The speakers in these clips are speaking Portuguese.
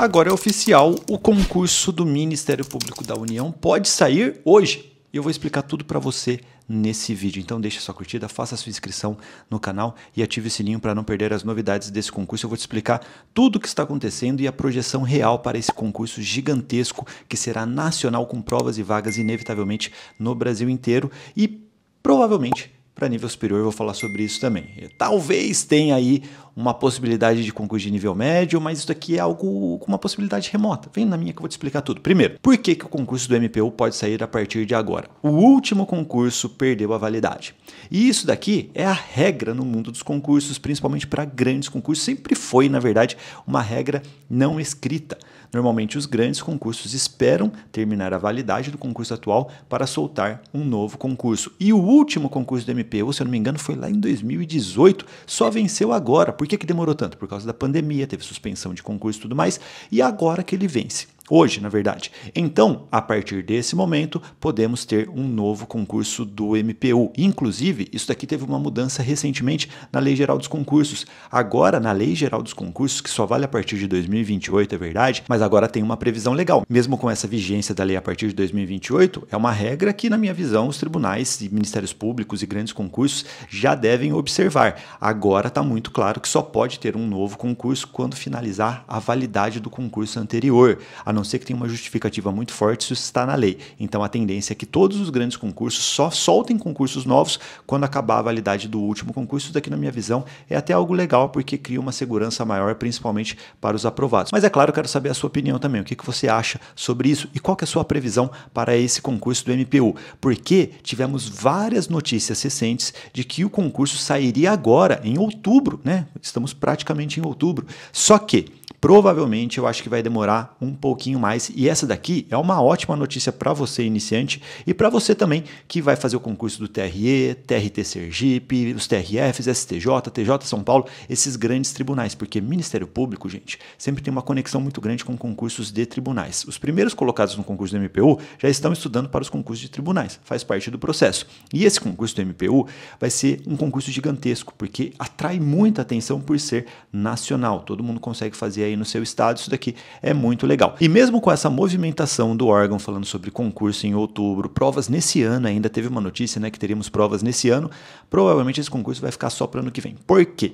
Agora é oficial, o concurso do Ministério Público da União pode sair hoje. E eu vou explicar tudo para você nesse vídeo. Então deixa sua curtida, faça sua inscrição no canal e ative o sininho para não perder as novidades desse concurso. Eu vou te explicar tudo o que está acontecendo e a projeção real para esse concurso gigantesco que será nacional com provas e vagas inevitavelmente no Brasil inteiro e provavelmente para nível superior, eu vou falar sobre isso também. Talvez tenha aí uma possibilidade de concurso de nível médio, mas isso aqui é algo com uma possibilidade remota. Vem na minha que eu vou te explicar tudo. Primeiro, por que, que o concurso do MPU pode sair a partir de agora? O último concurso perdeu a validade. E isso daqui é a regra no mundo dos concursos, principalmente para grandes concursos. Sempre foi, na verdade, uma regra não escrita. Normalmente, os grandes concursos esperam terminar a validade do concurso atual para soltar um novo concurso. E o último concurso do MPU se eu não me engano, foi lá em 2018, só venceu agora. Por que, que demorou tanto? Por causa da pandemia, teve suspensão de concurso e tudo mais, e agora que ele vence. Hoje, na verdade. Então, a partir desse momento, podemos ter um novo concurso do MPU. Inclusive, isso daqui teve uma mudança recentemente na Lei Geral dos Concursos. Agora, na Lei Geral dos Concursos, que só vale a partir de 2028, é verdade, mas agora tem uma previsão legal. Mesmo com essa vigência da lei a partir de 2028, é uma regra que, na minha visão, os tribunais e ministérios públicos e grandes concursos já devem observar. Agora está muito claro que só pode ter um novo concurso quando finalizar a validade do concurso anterior. A não ser que tenha uma justificativa muito forte, isso está na lei. Então a tendência é que todos os grandes concursos só soltem concursos novos quando acabar a validade do último concurso. Isso daqui, na minha visão, é até algo legal, porque cria uma segurança maior, principalmente para os aprovados. Mas é claro, eu quero saber a sua opinião também. O que, que você acha sobre isso e qual é a sua previsão para esse concurso do MPU? Porque tivemos várias notícias recentes de que o concurso sairia agora, em outubro, né? Estamos praticamente em outubro. Só que provavelmente eu acho que vai demorar um pouquinho mais. E essa daqui é uma ótima notícia para você iniciante e para você também que vai fazer o concurso do TRE, TRT Sergipe, os TRFs, STJ, TJ São Paulo, esses grandes tribunais, porque Ministério Público, gente, sempre tem uma conexão muito grande com concursos de tribunais. Os primeiros colocados no concurso do MPU já estão estudando para os concursos de tribunais, faz parte do processo. E esse concurso do MPU vai ser um concurso gigantesco, porque atrai muita atenção por ser nacional. Todo mundo consegue fazer aí no seu estado, isso daqui é muito legal. E mesmo com essa movimentação do órgão falando sobre concurso em outubro, provas nesse ano ainda teve uma notícia, né, que teríamos provas nesse ano, provavelmente esse concurso vai ficar só para ano que vem. Por quê?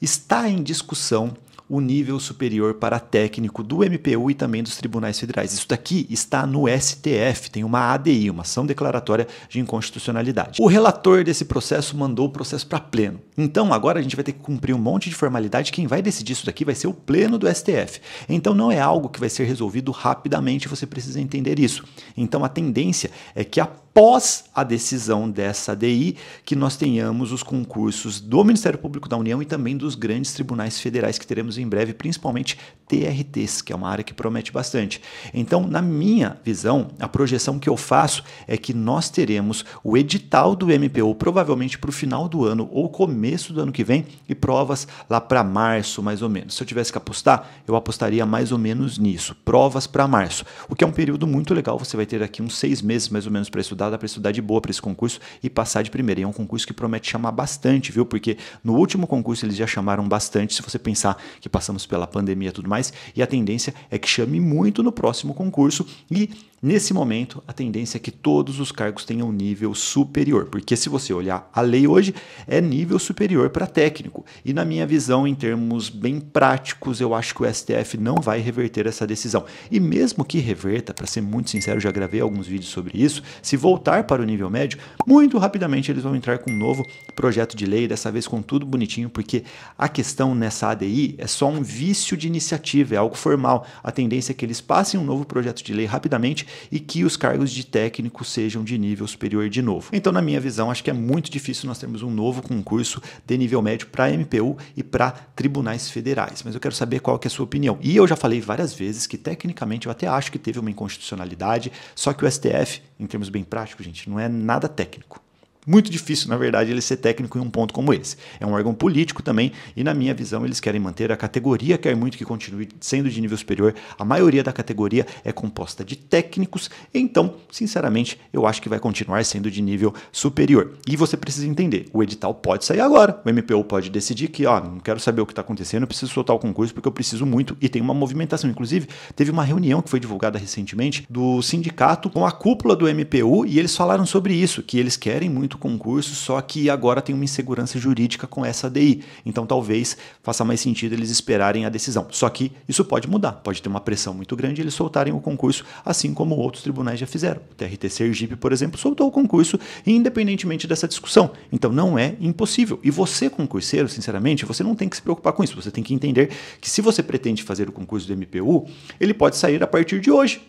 Está em discussão o nível superior para técnico do MPU e também dos tribunais federais. Isso daqui está no STF, tem uma ADI, uma ação declaratória de inconstitucionalidade. O relator desse processo mandou o processo para pleno. Então agora a gente vai ter que cumprir um monte de formalidade. Quem vai decidir isso daqui vai ser o pleno do STF. Então não é algo que vai ser resolvido rapidamente, você precisa entender isso. Então a tendência é que a após a decisão dessa DI que nós tenhamos os concursos do Ministério Público da União e também dos grandes tribunais federais que teremos em breve, principalmente TRTs, que é uma área que promete bastante. Então, na minha visão, a projeção que eu faço é que nós teremos o edital do MPU provavelmente para o final do ano ou começo do ano que vem e provas lá para março, mais ou menos. Se eu tivesse que apostar, eu apostaria mais ou menos nisso, provas para março, o que é um período muito legal. Você vai ter aqui uns seis meses mais ou menos para estudar estudar, para estudar de boa para esse concurso e passar de primeira. E é um concurso que promete chamar bastante, viu? Porque no último concurso eles já chamaram bastante, se você pensar que passamos pela pandemia e tudo mais, e a tendência é que chame muito no próximo concurso e Nesse momento, a tendência é que todos os cargos tenham nível superior, porque se você olhar a lei hoje, é nível superior para técnico. E na minha visão, em termos bem práticos, eu acho que o STF não vai reverter essa decisão. E mesmo que reverta, para ser muito sincero, já gravei alguns vídeos sobre isso, se voltar para o nível médio, muito rapidamente eles vão entrar com um novo projeto de lei, dessa vez com tudo bonitinho, porque a questão nessa ADI é só um vício de iniciativa, é algo formal. A tendência é que eles passem um novo projeto de lei rapidamente e que os cargos de técnico sejam de nível superior de novo. Então, na minha visão, acho que é muito difícil nós termos um novo concurso de nível médio para MPU e para tribunais federais. Mas eu quero saber qual que é a sua opinião. E eu já falei várias vezes que, tecnicamente, eu até acho que teve uma inconstitucionalidade, só que o STF, em termos bem práticos, gente, não é nada técnico muito difícil, na verdade, ele ser técnico em um ponto como esse. É um órgão político também, e na minha visão, eles querem manter a categoria, quer muito que continue sendo de nível superior. A maioria da categoria é composta de técnicos, então, sinceramente, eu acho que vai continuar sendo de nível superior. E você precisa entender: o edital pode sair agora, o MPU pode decidir que, ó, ah, não quero saber o que está acontecendo, eu preciso soltar o concurso porque eu preciso muito, e tem uma movimentação. Inclusive, teve uma reunião que foi divulgada recentemente do sindicato com a cúpula do MPU, e eles falaram sobre isso, que eles querem muito muito concurso, só que agora tem uma insegurança jurídica com essa DI. Então talvez faça mais sentido eles esperarem a decisão. Só que isso pode mudar, pode ter uma pressão muito grande eles soltarem o concurso, assim como outros tribunais já fizeram. O TRT Sergipe, por exemplo, soltou o concurso independentemente dessa discussão. Então não é impossível. E você, concurseiro, sinceramente, você não tem que se preocupar com isso. Você tem que entender que se você pretende fazer o concurso do MPU, ele pode sair a partir de hoje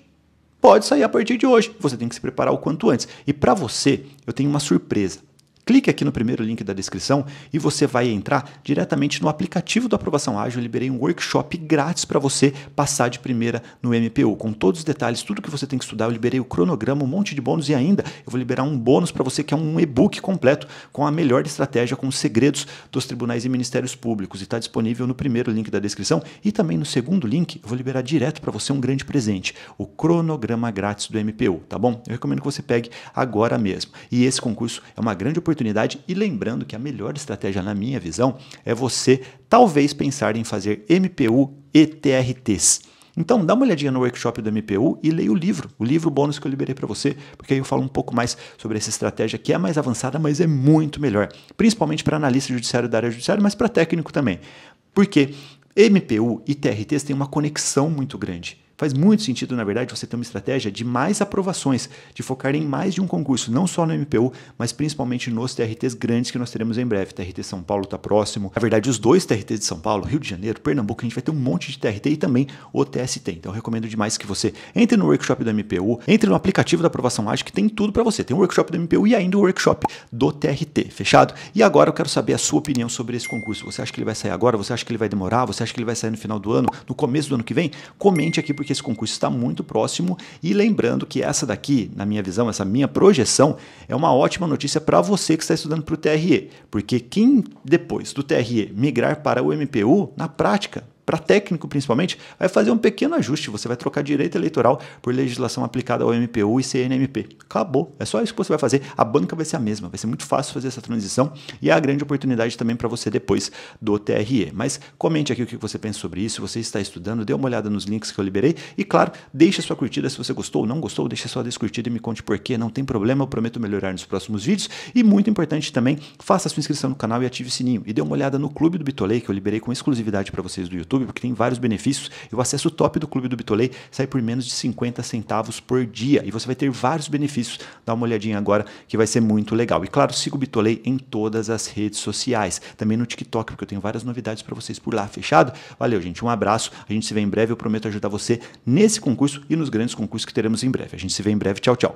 pode sair a partir de hoje. Você tem que se preparar o quanto antes. E para você, eu tenho uma surpresa. Clique aqui no primeiro link da descrição e você vai entrar diretamente no aplicativo da Aprovação Ágil. Eu liberei um workshop grátis para você passar de primeira no MPU, com todos os detalhes, tudo que você tem que estudar. Eu liberei o cronograma, um monte de bônus e ainda eu vou liberar um bônus para você que é um e-book completo com a melhor estratégia, com os segredos dos tribunais e ministérios públicos. E está disponível no primeiro link da descrição e também no segundo link eu vou liberar direto para você um grande presente, o cronograma grátis do MPU, tá bom? Eu recomendo que você pegue agora mesmo. E esse concurso é uma grande oportunidade oportunidade e lembrando que a melhor estratégia, na minha visão, é você talvez pensar em fazer MPU e TRTs. Então, dá uma olhadinha no workshop do MPU e leia o livro, o livro bônus que eu liberei para você, porque aí eu falo um pouco mais sobre essa estratégia que é mais avançada, mas é muito melhor, principalmente para analista judiciário da área judiciária, mas para técnico também. Porque MPU e TRTs têm uma conexão muito grande. Faz muito sentido, na verdade, você ter uma estratégia de mais aprovações, de focar em mais de um concurso, não só no MPU, mas principalmente nos TRTs grandes que nós teremos em breve. TRT São Paulo está próximo. Na verdade, os dois TRTs de São Paulo, Rio de Janeiro, Pernambuco, a gente vai ter um monte de TRT e também o TST. Então, eu recomendo demais que você entre no workshop do MPU, entre no aplicativo da aprovação ágil, que tem tudo para você. Tem o workshop do MPU e ainda o workshop do TRT. Fechado? E agora eu quero saber a sua opinião sobre esse concurso. Você acha que ele vai sair agora? Você acha que ele vai demorar? Você acha que ele vai sair no final do ano? No começo do ano que vem? Comente aqui, porque porque esse concurso está muito próximo. E lembrando que essa daqui, na minha visão, essa minha projeção, é uma ótima notícia para você que está estudando para o TRE, porque quem depois do TRE migrar para o MPU, na prática, para técnico principalmente, vai fazer um pequeno ajuste. Você vai trocar direito eleitoral por legislação aplicada ao MPU e CNMP. Acabou. É só isso que você vai fazer. A banca vai ser a mesma. Vai ser muito fácil fazer essa transição e é a grande oportunidade também para você depois do TRE. Mas comente aqui o que você pensa sobre isso. Se você está estudando, dê uma olhada nos links que eu liberei. E claro, deixe a sua curtida se você gostou ou não gostou. Deixe sua descurtida e me conte porquê. Não tem problema, eu prometo melhorar nos próximos vídeos. E muito importante também, faça a sua inscrição no canal e ative o sininho. E dê uma olhada no Clube do Bitolei que eu liberei com exclusividade para vocês do YouTube YouTube, porque tem vários benefícios. E o acesso top do Clube do Bitolei sai por menos de 50 centavos por dia. E você vai ter vários benefícios. Dá uma olhadinha agora que vai ser muito legal. E claro, siga o Bitolei em todas as redes sociais. Também no TikTok, porque eu tenho várias novidades para vocês por lá. Fechado? Valeu, gente. Um abraço. A gente se vê em breve. Eu prometo ajudar você nesse concurso e nos grandes concursos que teremos em breve. A gente se vê em breve. Tchau, tchau.